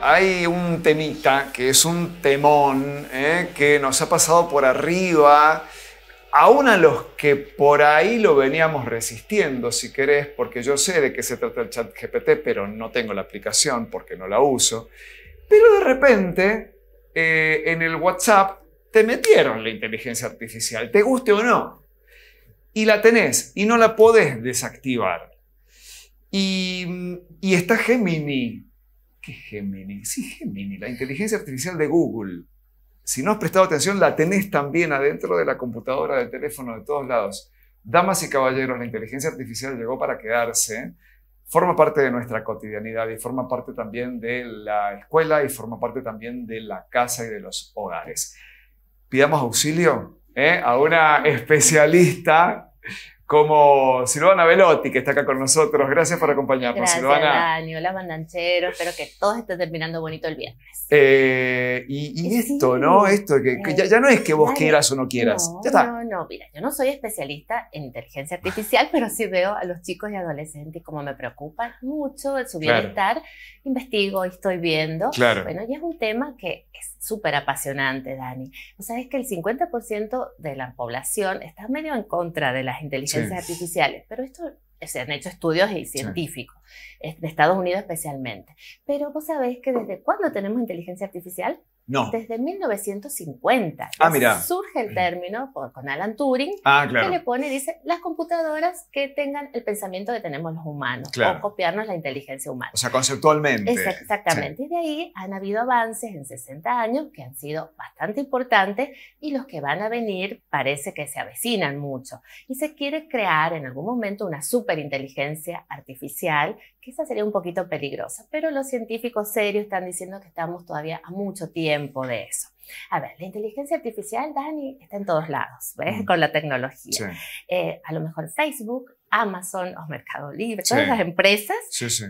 Hay un temita que es un temón eh, que nos ha pasado por arriba, aún a los que por ahí lo veníamos resistiendo, si querés, porque yo sé de qué se trata el chat GPT, pero no tengo la aplicación porque no la uso. Pero de repente, eh, en el WhatsApp te metieron la inteligencia artificial, te guste o no. Y la tenés y no la podés desactivar. Y, está Gemini. ¿Qué Gemini? Sí, Gemini, la inteligencia artificial de Google. Si no has prestado atención, la tenés también adentro de la computadora, del teléfono, de todos lados. Damas y caballeros, la inteligencia artificial llegó para quedarse forma parte de nuestra cotidianidad y forma parte también de la escuela y forma parte también de la casa y de los hogares pidamos auxilio ¿eh? a una especialista como Silvana Velotti, que está acá con nosotros. Gracias por acompañarnos, Gracias, Silvana. hola, Espero que todo esté terminando bonito el viernes. Eh, y, esto, ¿no? Esto, que, ya, no es que vos quieras o no quieras. No, ya está. no, no. Mira, yo no soy especialista en inteligencia artificial, pero sí veo a los chicos y adolescentes como me preocupan mucho de su bienestar. Investigo y estoy viendo. Claro. Bueno, y es un tema que es súper apasionante, Dani. O sabes que el 50% de la población está medio en contra de las inteligencias artificiales, pero esto eh, se han hecho estudios científicos, de Estados Unidos especialmente. Pero vos sabés que desde cuándo tenemos inteligencia artificial? No. Desde 1950. Ah, surge el mm. término con Alan Turing, ah, que le pone, dice, las computadoras que tengan el pensamiento que tenemos los humanos, o copiarnos la inteligencia humana. O sea, conceptualmente. Exactamente. Y de ahí han habido avances en 60 años que han sido bastante importantes y los que van a venir parece que se avecinan mucho. Y se quiere crear en algún momento una superinteligencia artificial, que esa sería un poquito peligrosa, pero los científicos serios están diciendo que estamos todavía a mucho tiempo de eso. A ver, la inteligencia artificial, Dani, está en todos lados, ¿ves? Mm. Con la tecnología. Eh, a lo mejor Facebook Amazon o Mercado Libre, todas las empresas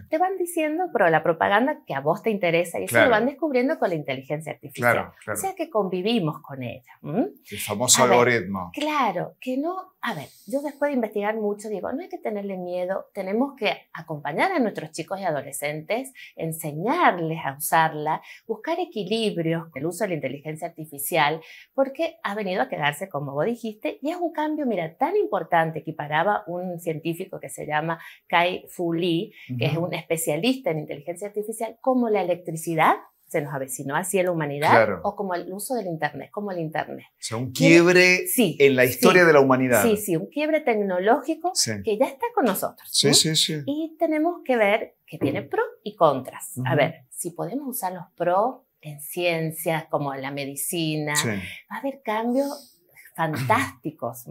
te van diciendo, pero la propaganda que a vos te interesa y eso lo van descubriendo con la inteligencia artificial. O sea que convivimos con ella. El famoso algoritmo. claro, que no, a ver, yo después de investigar mucho digo, no hay que tenerle miedo, tenemos que acompañar a nuestros chicos y adolescentes, enseñarles a usarla, buscar equilibrios con el uso de la inteligencia artificial, porque ha venido a quedarse, como vos dijiste, y es un cambio, mira, tan importante, que paraba un cierto científico que se llama Kai Fu Lee, que es un especialista en inteligencia artificial, como la electricidad se nos avecinó así a la humanidad o como el uso del Internet, como el Internet. O sea, un quiebre sí, en la historia de la humanidad. Sí, sí, un quiebre tecnológico que ya está con nosotros. Sí, sí, sí. Y tenemos que ver que tiene pros y contras. A ver, si podemos usar los pros en ciencias como en la medicina, va a haber cambios fantásticos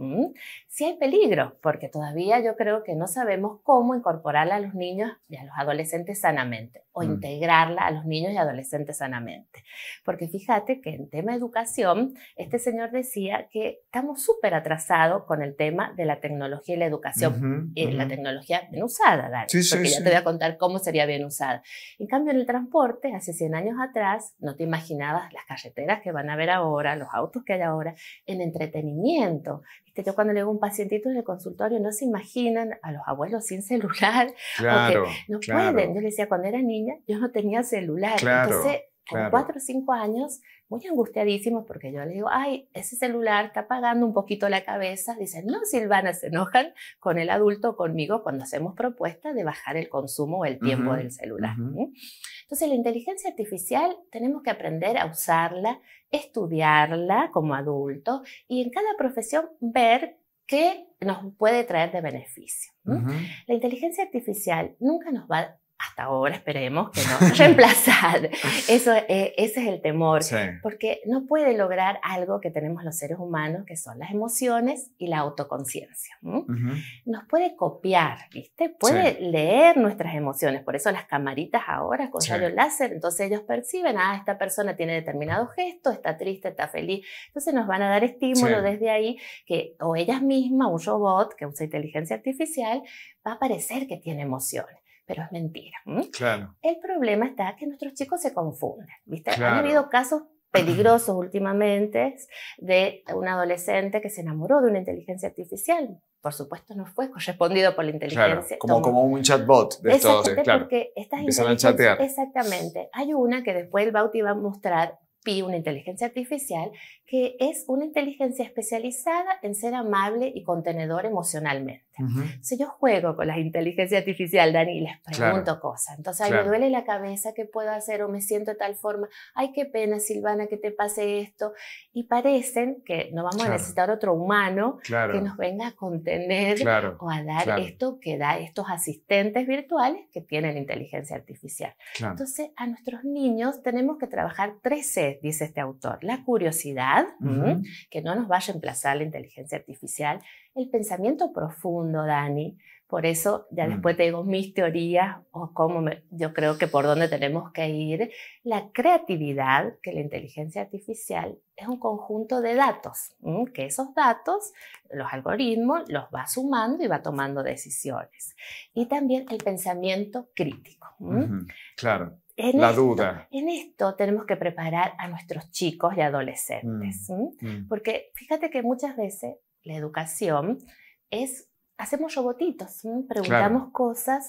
sí hay peligro, porque todavía yo creo que no sabemos cómo incorporarla a los niños y a los adolescentes sanamente, o mm. integrarla a los niños y adolescentes sanamente. Porque fíjate que en tema educación, este señor decía que estamos súper atrasados con el tema de la tecnología y la educación, y la tecnología bien usada, Dani, sí, porque ya te voy a contar cómo sería bien usada. En cambio, en el transporte, hace 100 años atrás, no te imaginabas las carreteras que van a ver ahora, los autos que hay ahora, en entretenimiento, yo cuando le digo a un pacientito en el consultorio, no se imaginan a los abuelos sin celular. no pueden. Yo le decía, cuando era niña, yo no tenía celular. Entonces, con cuatro o cinco años, muy angustiadísimos porque yo le digo, ay, ese celular está apagando un poquito la cabeza. Dicen, no, Silvana, se enojan con el adulto, conmigo, cuando hacemos propuestas de bajar el consumo o el tiempo del celular. Entonces la inteligencia artificial tenemos que aprender a usarla, estudiarla como adultos y en cada profesión ver qué nos puede traer de beneficio. La inteligencia artificial nunca nos va hasta ahora esperemos que no, reemplazar. Eso, e, ese es el temor, porque no puede lograr algo que tenemos los seres humanos, que son las emociones y la autoconciencia. Nos puede copiar, ¿viste? Puede leer nuestras emociones, por eso las camaritas ahora con sí. láser, entonces ellos perciben, ah, esta persona tiene determinado gesto, está triste, está feliz, entonces nos van a dar estímulo desde ahí, que o ellas mismas, un robot, que usa inteligencia artificial, va a parecer que tiene emociones pero es mentira. Claro. El problema está que nuestros chicos se confunden, ¿viste? Han habido casos peligrosos últimamente de un adolescente que se enamoró de una inteligencia artificial. Por supuesto, no fue correspondido por la inteligencia. Claro, como, como, un chatbot de porque estas a chatear. Exactamente. Hay una que después el Bauti va a mostrar una inteligencia artificial, que es una inteligencia especializada en ser amable y contenedor emocionalmente. Si yo juego con la inteligencia artificial, Dani, les pregunto cosas. Entonces, me duele la cabeza, ¿qué puedo hacer? O me siento de tal forma, ay, qué pena, Silvana, que te pase esto. Y parecen que no vamos a necesitar otro humano que nos venga a contener o a dar esto que da estos asistentes virtuales que tienen inteligencia artificial. Entonces, a nuestros niños tenemos que trabajar tres Cs e, dice, este autor, la curiosidad, que no nos va a reemplazar la inteligencia artificial, el pensamiento profundo, Dani. Por eso ya mm. después te digo mis teorías o cómo yo creo que por dónde tenemos que ir. La creatividad, que la inteligencia artificial es un conjunto de datos, que esos datos, los algoritmos, los va sumando y va tomando decisiones. Y también el pensamiento crítico. Claro en la esto, duda. En esto tenemos que preparar a nuestros chicos y adolescentes, mm, mm. porque fíjate que muchas veces la educación es hacemos robotitos, preguntamos cosas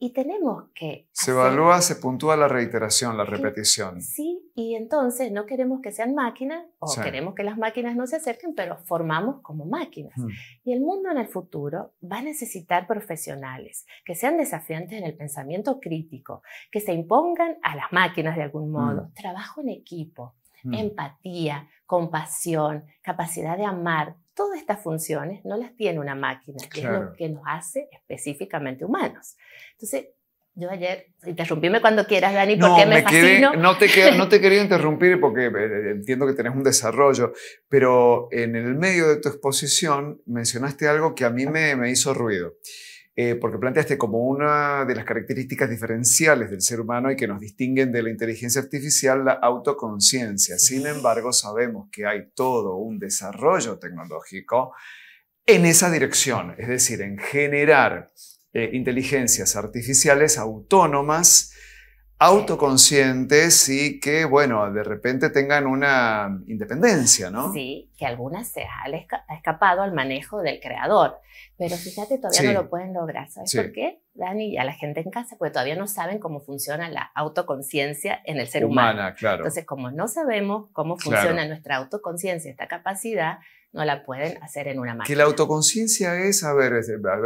y, tenemos que... Se evalúa, se puntúa la reiteración, la repetición. sí, y entonces no queremos que sean máquinas o queremos que las máquinas no se acerquen, pero formamos como máquinas. Mm. Y el mundo en el futuro va a necesitar profesionales que sean desafiantes en el pensamiento crítico, que se impongan a las máquinas de algún mm. modo, trabajo en equipo. Mm. Empatía, compasión, capacidad de amar, todas estas funciones no las tiene una máquina, que es lo que nos hace específicamente humanos. Entonces, yo ayer, interrumpime cuando quieras, Dani, porque me, no, te no te quería interrumpir porque eh, eh, entiendo que tenés un desarrollo, pero en el medio de tu exposición mencionaste algo que a mí me, me hizo ruido. Eh, porque planteaste como una de las características diferenciales del ser humano y que nos distinguen de la inteligencia artificial la autoconciencia. Sin embargo, sabemos que hay todo un desarrollo tecnológico en esa dirección, es decir, en generar eh, inteligencias artificiales autónomas autoconscientes y que, bueno, de repente tengan una independencia, ¿no? Sí, que algunas se ha escapado al manejo del creador, pero fíjate, todavía no lo pueden lograr. ¿Sabes por qué, Dani? Y a la gente en casa, porque todavía no saben cómo funciona la autoconciencia en el ser humano. Claro. Entonces, como no sabemos cómo funciona nuestra autoconciencia, esta capacidad, no la pueden hacer en una máquina. Que la autoconciencia es, a ver,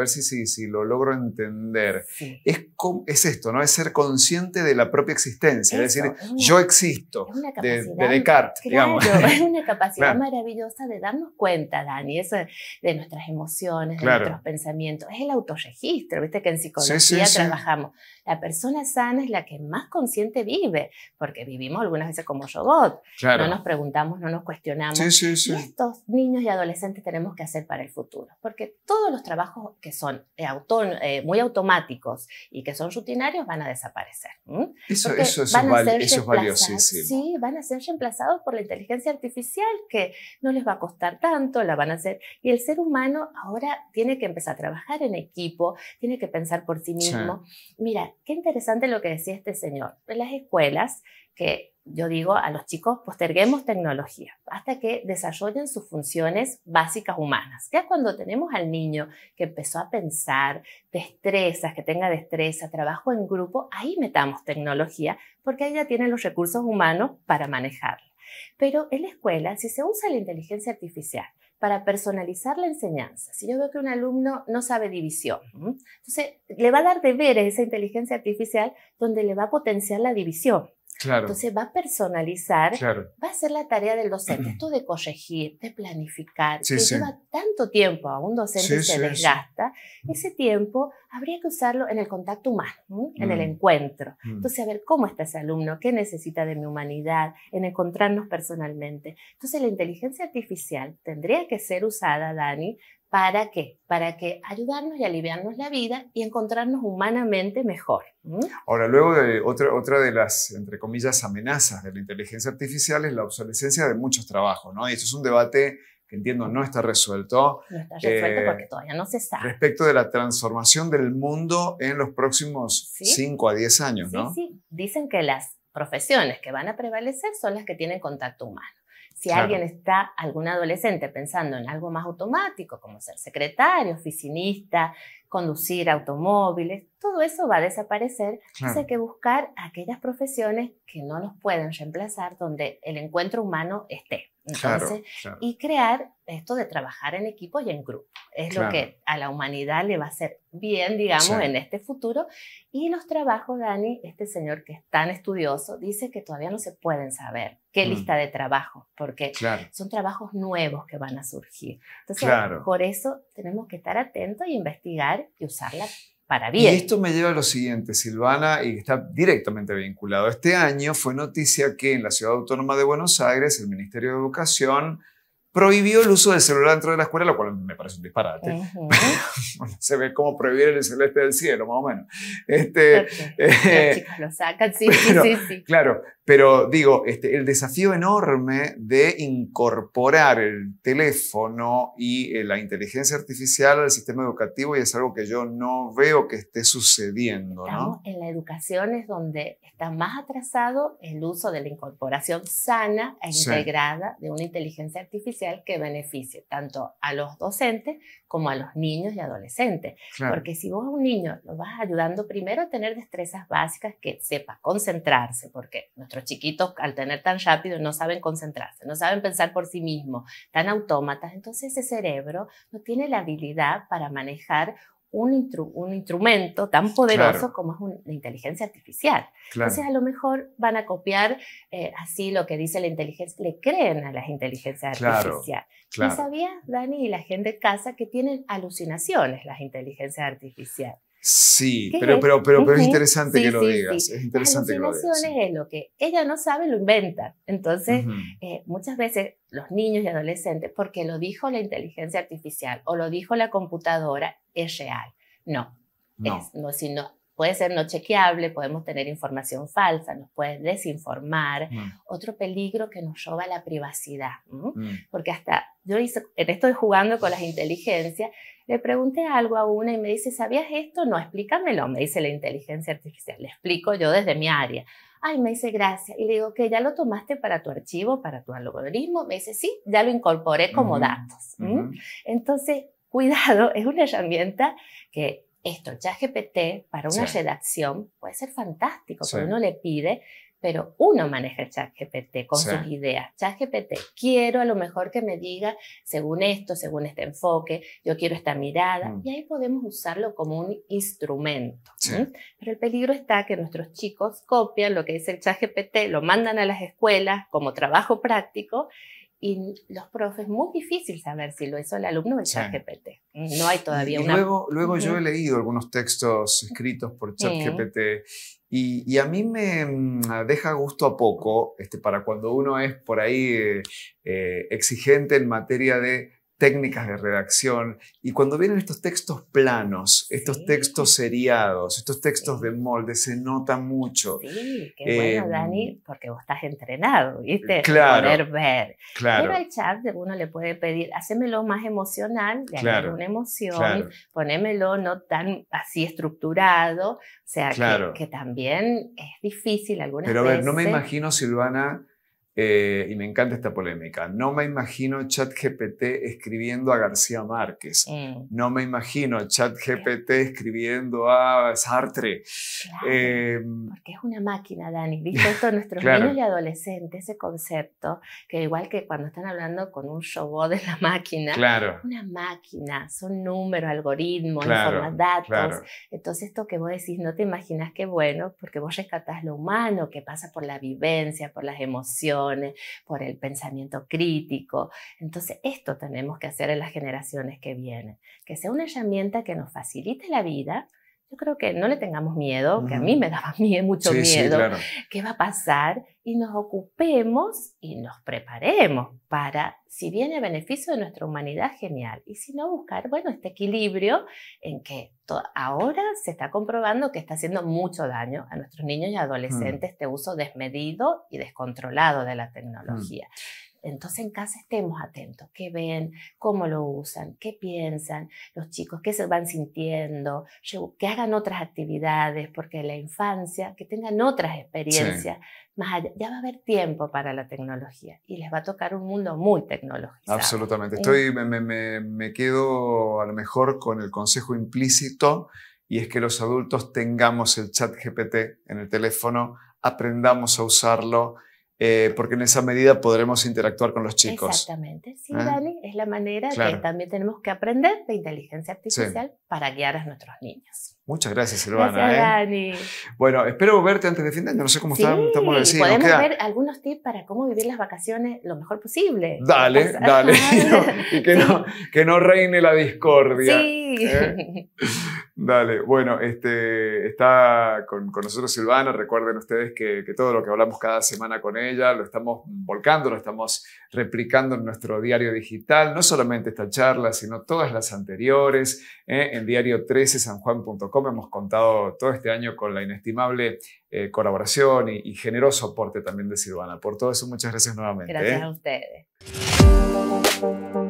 si, si, si lo logro entender, es, es esto, ¿no? Es ser consciente de la propia existencia, es decir, yo existo, es una de, de, Descartes, digamos. Es una capacidad maravillosa de darnos cuenta, Dani, de nuestras emociones, de nuestros pensamientos, es el autoregistro, viste que en psicología trabajamos la persona sana es la que más consciente vive, porque vivimos algunas veces como robot. No nos preguntamos, no nos cuestionamos. Sí, estos niños y adolescentes tenemos que hacer para el futuro, porque todos los trabajos que son eh, muy automáticos y que son rutinarios van a desaparecer. Eso, van a es valiosísimo. Sí, van a ser reemplazados por la inteligencia artificial que no les va a costar tanto, la van a hacer. Y el ser humano ahora tiene que empezar a trabajar en equipo, tiene que pensar por sí mismo. Mira, qué interesante lo que decía este señor. En las escuelas, que yo digo a los chicos, posterguemos tecnología hasta que desarrollen sus funciones básicas humanas. Ya cuando tenemos al niño que empezó a pensar, destrezas, que tenga destreza, trabajo en grupo, ahí metamos tecnología porque ahí ya tiene los recursos humanos para manejarla. Pero en la escuela, si se usa la inteligencia artificial para personalizar la enseñanza. Si yo veo que un alumno no sabe división, entonces le va a dar deberes esa inteligencia artificial donde le va a potenciar la división. Entonces va a personalizar, va a ser la tarea del docente, esto de corregir, de planificar, que lleva tanto tiempo a un docente se se desgasta, ese tiempo habría que usarlo en el contacto humano, en el mm. encuentro. Mm. Entonces, a ver cómo está ese alumno, qué necesita de mi humanidad, en encontrarnos personalmente. Entonces, la inteligencia artificial tendría que ser usada, Dani, ¿Para qué? Para que ayudarnos y aliviarnos la vida y encontrarnos humanamente mejor. Ahora, luego de otra, otra de las, entre comillas, amenazas de la inteligencia artificial es la obsolescencia de muchos trabajos, ¿no? Y eso es un debate que entiendo no está resuelto. No está resuelto eh, porque todavía no se sabe. Respecto de la transformación del mundo en los próximos 5 a 10 años, Sí, dicen que las profesiones que van a prevalecer son las que tienen contacto humano. Si alguien está, algún adolescente, pensando en algo más automático, como ser secretario, oficinista, conducir automóviles, todo eso va a desaparecer. hay que buscar aquellas profesiones que no nos pueden reemplazar, donde el encuentro humano esté. Entonces, y crear esto de trabajar en equipo y en grupo. Es lo que a la humanidad le va a hacer bien, digamos, en este futuro. Y los trabajos, Dani, este señor que es tan estudioso, dice que todavía no se pueden saber qué mm. lista de trabajos, porque son trabajos nuevos que van a surgir. Entonces, por eso tenemos que estar atentos y e investigar y usar la y esto me lleva a lo siguiente, Silvana, y está directamente vinculado. Este año fue noticia que en la Ciudad Autónoma de Buenos Aires el Ministerio de Educación prohibió el uso del celular dentro de la escuela, lo cual me parece un disparate. se ve como prohibir el celeste del cielo, más o menos. Este, los eh, lo sacan, sí, sí, sí, sí, Claro, pero digo, este, el desafío enorme de incorporar el teléfono y eh, la inteligencia artificial al sistema educativo y es algo que yo no veo que esté sucediendo. En la educación es donde está más atrasado el uso de la incorporación sana e integrada de una inteligencia artificial que beneficie tanto a los docentes como a los niños y adolescentes. Porque si vos a un niño lo vas ayudando primero a tener destrezas básicas que sepa concentrarse, porque nuestros chiquitos, al tener tan rápido, no saben concentrarse, no saben pensar por sí mismos, tan autómatas. Entonces ese cerebro no tiene la habilidad para manejar un, un, instrumento tan poderoso como es una la inteligencia artificial. Entonces, a lo mejor van a copiar eh, así lo que dice la inteligencia, le creen a las inteligencias artificial. artificiales. ¿Y sabías, Dani, y la gente de casa, que tienen alucinaciones las inteligencias artificiales? Sí, pero, es? pero, pero, pero es interesante que lo digas. Es interesante que lo digas. es lo que ella no sabe, lo inventa. Entonces, eh, muchas veces los niños y adolescentes, porque lo dijo la inteligencia artificial o lo dijo la computadora, es real. No, no. Es, no sino puede ser no chequeable, podemos tener información falsa, nos puede desinformar. Mm. Otro peligro que nos roba la privacidad, mm. porque hasta yo hice, estoy jugando con las inteligencias, le pregunté algo a una y me dice, ¿sabías esto? No, explícamelo, me dice la inteligencia artificial, le explico yo desde mi área. Ay, me dice, gracias. Y le digo, que ¿ya lo tomaste para tu archivo, para tu algoritmo? Me dice, sí, ya lo incorporé como mm. datos. Mm-hmm. Entonces, cuidado, es una herramienta que esto, ChatGPT para una redacción puede ser fantástico, sí. uno le pide, pero uno maneja ChatGPT con sus ideas. ChatGPT, quiero a lo mejor que me diga, según esto, según este enfoque, yo quiero esta mirada, mm. y ahí podemos usarlo como un instrumento. Pero el peligro está que nuestros chicos copian lo que dice el ChatGPT, lo mandan a las escuelas como trabajo práctico, y los profes, muy difícil saber si lo hizo el alumno de ChatGPT. No hay todavía una... Luego, luego yo he leído algunos textos escritos por ChatGPT y, a mí me mm, deja gusto a poco este, para cuando uno es por ahí eh, exigente en materia de técnicas de redacción. Y cuando vienen estos textos planos, estos textos seriados, estos textos de molde, se nota mucho. Sí, qué bueno, em, Dani, porque vos estás entrenado, ¿viste? Claro. Poder ver. Claro. Pero el chat uno le puede pedir, hacémelo más emocional, le claro, una emoción, ponémelo no tan así estructurado, o sea, que, también es difícil algunas Pero a ver, no me imagino, Silvana, eh, y me encanta esta polémica. No me imagino ChatGPT escribiendo a García Márquez. Mm. No me imagino ChatGPT escribiendo a Sartre. Em, porque es una máquina, Dani. Viste esto, nuestros niños y adolescentes, ese concepto, que igual que cuando están hablando con un robot de la máquina, es una máquina, son números, algoritmos, las datos. Entonces, esto que vos decís, no te imaginas qué bueno, porque vos rescatás lo humano que pasa por la vivencia, por las emociones por el pensamiento crítico. Entonces, esto tenemos que hacer en las generaciones que vienen, que sea una herramienta que nos facilite la vida, yo creo que no le tengamos miedo, que a mí me daba miedo, mucho miedo, qué va a pasar y nos ocupemos y nos preparemos para, si viene a beneficio de nuestra humanidad, genial, y si no, buscar, bueno, este equilibrio en que ahora se está comprobando que está haciendo mucho daño a nuestros niños y mm. adolescentes este uso desmedido y descontrolado de la mm. tecnología. Entonces en casa estemos atentos, qué ven, cómo lo usan, qué piensan los chicos, qué se van sintiendo, que hagan otras actividades, porque la infancia, que tengan otras experiencias. Más ya va a haber tiempo para la tecnología y les va a tocar un mundo muy tecnológico. Absolutamente. Eh, Estoy, me quedo a lo mejor con el consejo implícito y es que los adultos tengamos el chat GPT en el teléfono, aprendamos a usarlo eh, porque en esa medida podremos interactuar con los chicos. Exactamente, sí, ¿Eh? Dani, es la manera que también tenemos que aprender de inteligencia artificial para guiar a nuestros niños. Muchas gracias, Silvana. Gracias, ¿eh? Dani. Bueno, espero verte antes de fin de año. No sé cómo estamos Podemos ver algunos tips para cómo vivir las vacaciones lo mejor posible. Dale, dale. y, que, no, reine la discordia. Sí. Dale, bueno, este, está con, nosotros Silvana, recuerden ustedes que, todo lo que hablamos cada semana con ella lo estamos volcando, lo estamos replicando en nuestro diario digital, no solamente esta charla, sino todas las anteriores, ¿eh? en diario 13sanjuan.com hemos contado todo este año con la inestimable eh, colaboración y, generoso aporte también de Silvana. Por todo eso, muchas gracias nuevamente. Gracias ¿eh? a ustedes.